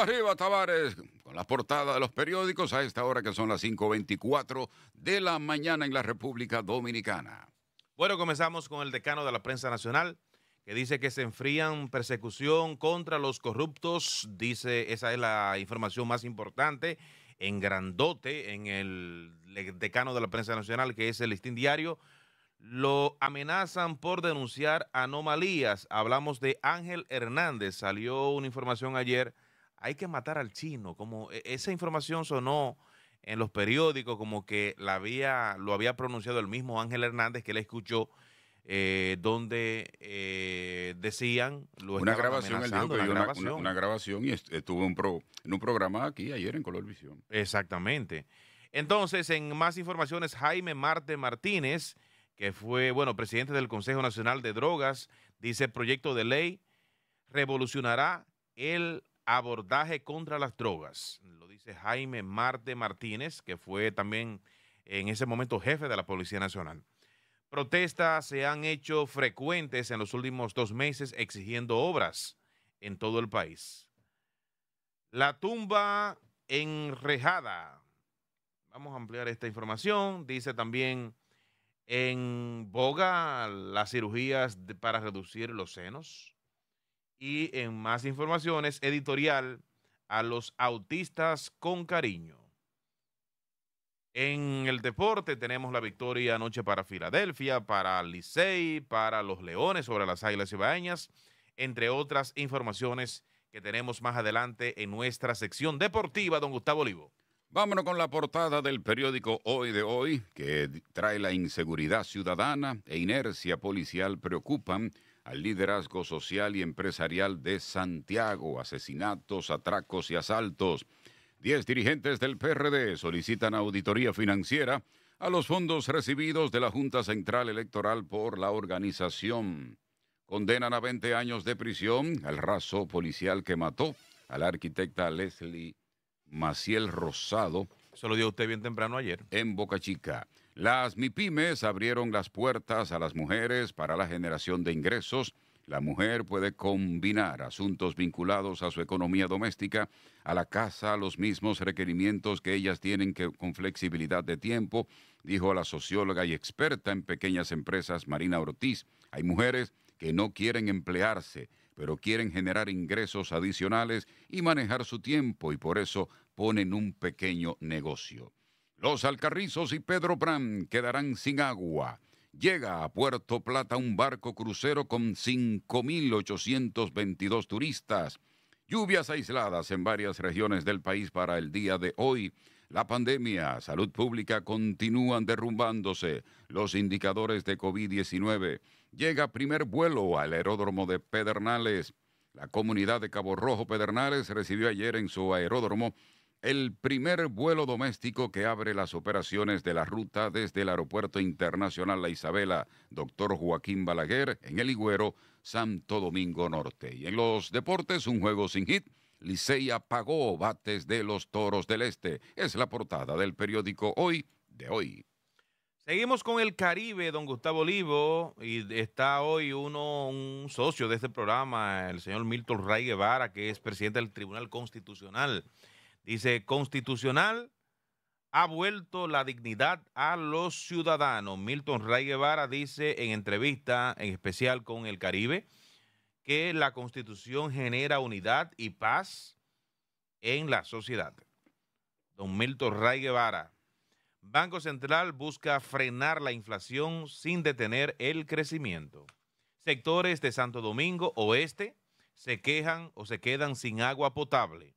arriba, Tavares, con la portada de los periódicos a esta hora que son las 5.24 de la mañana en la República Dominicana. Bueno, comenzamos con el decano de la prensa nacional, que dice que se enfrían persecución contra los corruptos. Dice, esa es la información más importante, en grandote, en el decano de la prensa nacional, que es el listín diario. Lo amenazan por denunciar anomalías. Hablamos de Ángel Hernández. Salió una información ayer hay que matar al chino. Como e, esa información sonó en los periódicos, como que la había, lo había pronunciado el mismo Ángel Hernández que le escuchó. Eh, donde eh, decían una grabación, él dijo que una, grabación. Una, grabación y estuvo en, pro, en un programa aquí ayer en Color Visión. Exactamente. Entonces, en más informaciones, Jaime Marte Martínez, que fue, bueno, presidente del Consejo Nacional de Drogas, dice, proyecto de ley revolucionará el abordaje contra las drogas. Lo dice Jaime Marte Martínez, que fue también en ese momento jefe de la Policía Nacional. Protestas se han hecho frecuentes en los últimos dos meses exigiendo obras en todo el país. La tumba enrejada. Vamos a ampliar esta información. Dice también en boga las cirugías para reducir los senos y en más informaciones, editorial a los autistas con cariño. En el deporte tenemos la victoria anoche para Filadelfia, para Licey, para los Leones sobre las Águilas Ibaeñas, entre otras informaciones que tenemos más adelante en nuestra sección deportiva, don Gustavo Olivo. Vámonos con la portada del periódico Hoy de Hoy, que trae la inseguridad ciudadana e inercia policial preocupan al liderazgo social y empresarial de Santiago, asesinatos, atracos y asaltos. Diez dirigentes del PRD solicitan auditoría financiera a los fondos recibidos de la Junta Central Electoral por la organización. Condenan a 20 años de prisión al raso policial que mató a la arquitecta Leslie Maciel Rosado. Se lo dio usted bien temprano ayer. En Boca Chica. Las MIPIMES abrieron las puertas a las mujeres para la generación de ingresos. La mujer puede combinar asuntos vinculados a su economía doméstica, a la casa, los mismos requerimientos que ellas tienen que, con flexibilidad de tiempo, dijo la socióloga y experta en pequeñas empresas Marina Ortiz. Hay mujeres que no quieren emplearse, pero quieren generar ingresos adicionales y manejar su tiempo y por eso ponen un pequeño negocio. Los Alcarrizos y Pedro Pram quedarán sin agua. Llega a Puerto Plata un barco crucero con 5.822 turistas. Lluvias aisladas en varias regiones del país para el día de hoy. La pandemia, salud pública continúan derrumbándose. Los indicadores de COVID-19. Llega primer vuelo al aeródromo de Pedernales. La comunidad de Cabo Rojo Pedernales recibió ayer en su aeródromo el primer vuelo doméstico que abre las operaciones de la ruta desde el Aeropuerto Internacional La Isabela, doctor Joaquín Balaguer, en el Higüero, Santo Domingo Norte. Y en los deportes, un juego sin hit. Licey apagó bates de los Toros del Este. Es la portada del periódico Hoy de hoy. Seguimos con el Caribe, don Gustavo Olivo, y está hoy uno, un socio de este programa, el señor Milton Ray Guevara, que es presidente del Tribunal Constitucional. Dice, constitucional ha vuelto la dignidad a los ciudadanos. Milton Ray Guevara dice en entrevista en especial con El Caribe que la constitución genera unidad y paz en la sociedad. Don Milton Ray Guevara. Banco Central busca frenar la inflación sin detener el crecimiento. Sectores de Santo Domingo Oeste se quejan o se quedan sin agua potable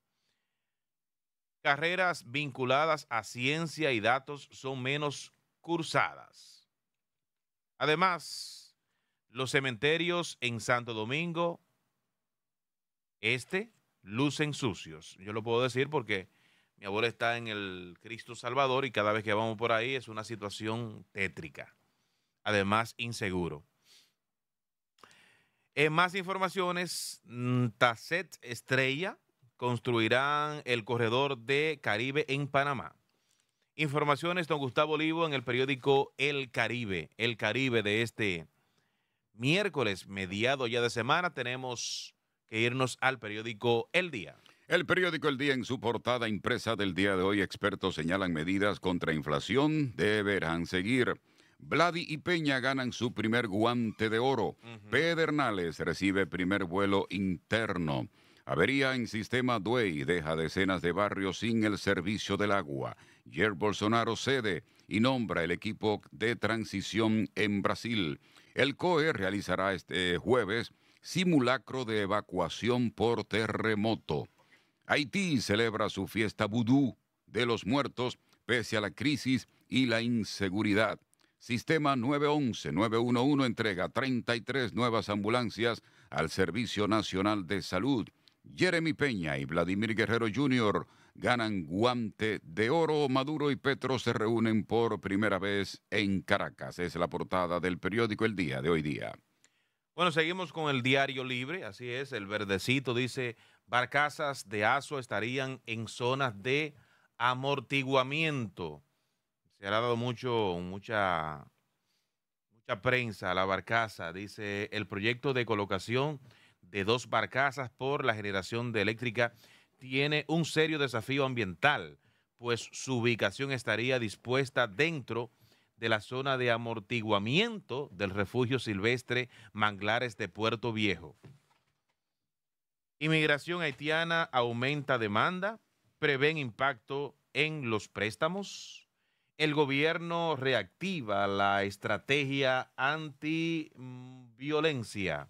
carreras vinculadas a ciencia y datos son menos cursadas. Además, los cementerios en Santo Domingo Este lucen sucios. Yo lo puedo decir porque mi abuela está en el Cristo Salvador y cada vez que vamos por ahí es una situación tétrica, además inseguro. En más informaciones, mm, Tasset Estrella construirán el corredor de Caribe en Panamá. Informaciones, don Gustavo Olivo, en el periódico El Caribe, El Caribe de este miércoles, mediado ya de semana, tenemos que irnos al periódico El Día. El periódico El Día en su portada impresa del día de hoy, expertos señalan medidas contra inflación, deberán seguir. Vladi y Peña ganan su primer guante de oro. Pedernales recibe primer vuelo interno. Avería en sistema Duey deja decenas de barrios sin el servicio del agua. Jair Bolsonaro cede y nombra el equipo de transición en Brasil. El COE realizará este jueves simulacro de evacuación por terremoto. Haití celebra su fiesta vudú de los muertos pese a la crisis y la inseguridad. Sistema 911 911 entrega 33 nuevas ambulancias al Servicio Nacional de Salud. Jeremy Peña y Vladimir Guerrero Jr. ganan guante de oro. Maduro y Petro se reúnen por primera vez en Caracas. Es la portada del periódico El Día de hoy día. Bueno, seguimos con el diario libre, así es, el verdecito dice, barcazas de ASO estarían en zonas de amortiguamiento. Se ha dado mucho, mucha, mucha prensa a la barcaza, dice, el proyecto de colocación de dos barcazas por la generación de eléctrica tiene un serio desafío ambiental, pues su ubicación estaría dispuesta dentro de la zona de amortiguamiento del refugio silvestre Manglares de Puerto Viejo. Inmigración haitiana aumenta demanda, prevén impacto en los préstamos. El gobierno reactiva la estrategia antiviolencia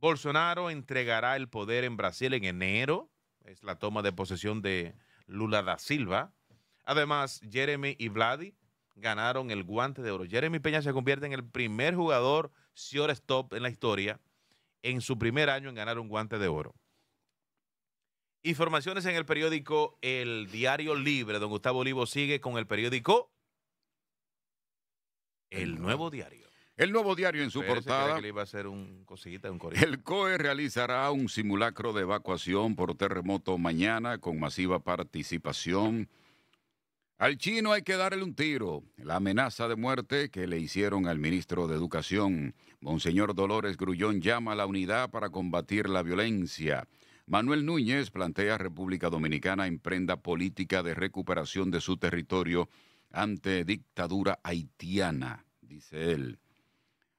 Bolsonaro entregará el poder en Brasil en enero. Es la toma de posesión de Lula da Silva. Además, Jeremy y Vladi ganaron el guante de oro. Jeremy Peña se convierte en el primer jugador stop en la historia en su primer año en ganar un guante de oro. Informaciones en el periódico El Diario Libre. Don Gustavo Olivo sigue con el periódico El Nuevo Diario. El nuevo diario en su portada. el COE realizará un simulacro de evacuación por terremoto mañana con masiva participación. Al chino hay que darle un tiro. La amenaza de muerte que le hicieron al ministro de Educación, Monseñor Dolores Grullón, llama a la unidad para combatir la violencia. Manuel Núñez plantea República Dominicana emprenda política de recuperación de su territorio ante dictadura haitiana, dice él.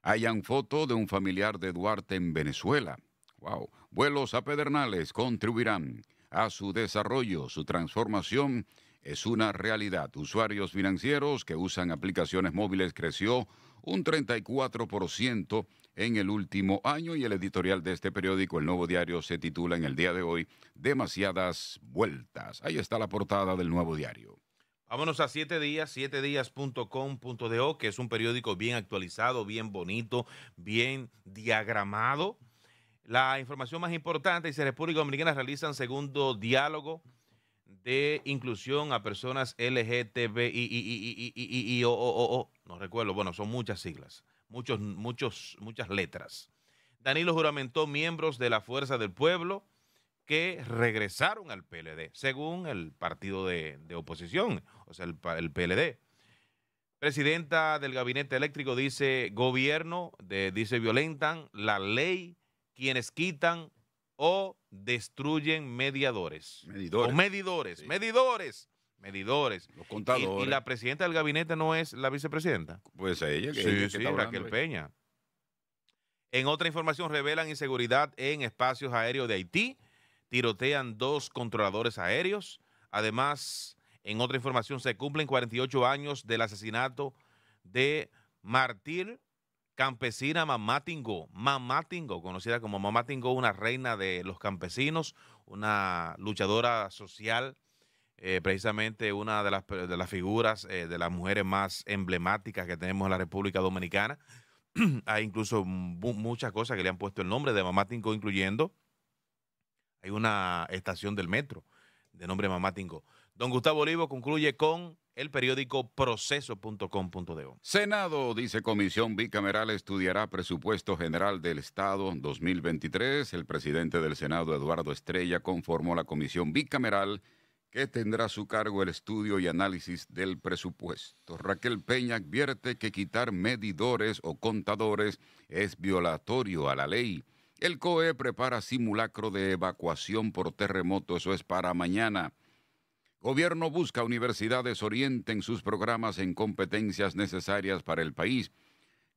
Hayan foto de un familiar de Duarte en Venezuela. Wow. Vuelos a Pedernales contribuirán a su desarrollo, su transformación es una realidad. Usuarios financieros que usan aplicaciones móviles creció un 34% en el último año y el editorial de este periódico, El Nuevo Diario, se titula en el día de hoy Demasiadas Vueltas. Ahí está la portada del Nuevo Diario. Vámonos a 7 días, 7días.com.do, que es un periódico bien actualizado, bien bonito, bien diagramado. La información más importante dice, República Dominicana realizan segundo diálogo de inclusión a personas LGTBI, no recuerdo, bueno, son muchas siglas, muchos, muchos, muchas letras. Danilo juramentó miembros de la Fuerza del Pueblo que regresaron al PLD, según el partido de, oposición, o sea, el, PLD. Presidenta del gabinete eléctrico dice, gobierno, dice, violentan la ley quienes quitan o destruyen mediadores. Medidores. O medidores, medidores medidores. Los contadores. Y, la presidenta del gabinete no es la vicepresidenta. Pues ella, que ella sí, que Raquel Peña. En otra información revelan inseguridad en espacios aéreos de Haití tirotean dos controladores aéreos. Además, en otra información, se cumplen 48 años del asesinato de Martir Campesina Mamá Mamá Mamatingo, conocida como Mamá Mamatingo, una reina de los campesinos, una luchadora social, eh, precisamente una de las, figuras eh, de las mujeres más emblemáticas que tenemos en la República Dominicana. Hay incluso muchas cosas que le han puesto el nombre de Mamá Mamatingo, incluyendo hay una estación del metro de nombre Mamá Tingo. Don Gustavo Olivo concluye con el periódico proceso.com.de. Senado, dice Comisión Bicameral, estudiará presupuesto general del Estado 2023. El presidente del Senado, Eduardo Estrella, conformó la Comisión Bicameral que tendrá a su cargo el estudio y análisis del presupuesto. Raquel Peña advierte que quitar medidores o contadores es violatorio a la ley. El COE prepara simulacro de evacuación por terremoto, eso es para mañana. Gobierno busca universidades orienten sus programas en competencias necesarias para el país.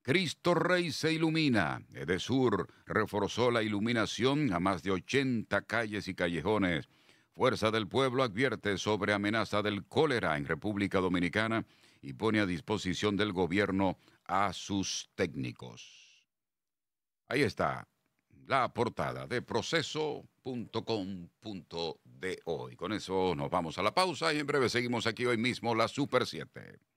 Cristo Rey se ilumina. Edesur reforzó la iluminación a más de 80 calles y callejones. Fuerza del Pueblo advierte sobre amenaza del cólera en República Dominicana y pone a disposición del gobierno a sus técnicos. Ahí está la portada de proceso.com.de hoy. Con eso nos vamos a la pausa y en breve seguimos aquí hoy mismo, la Super 7.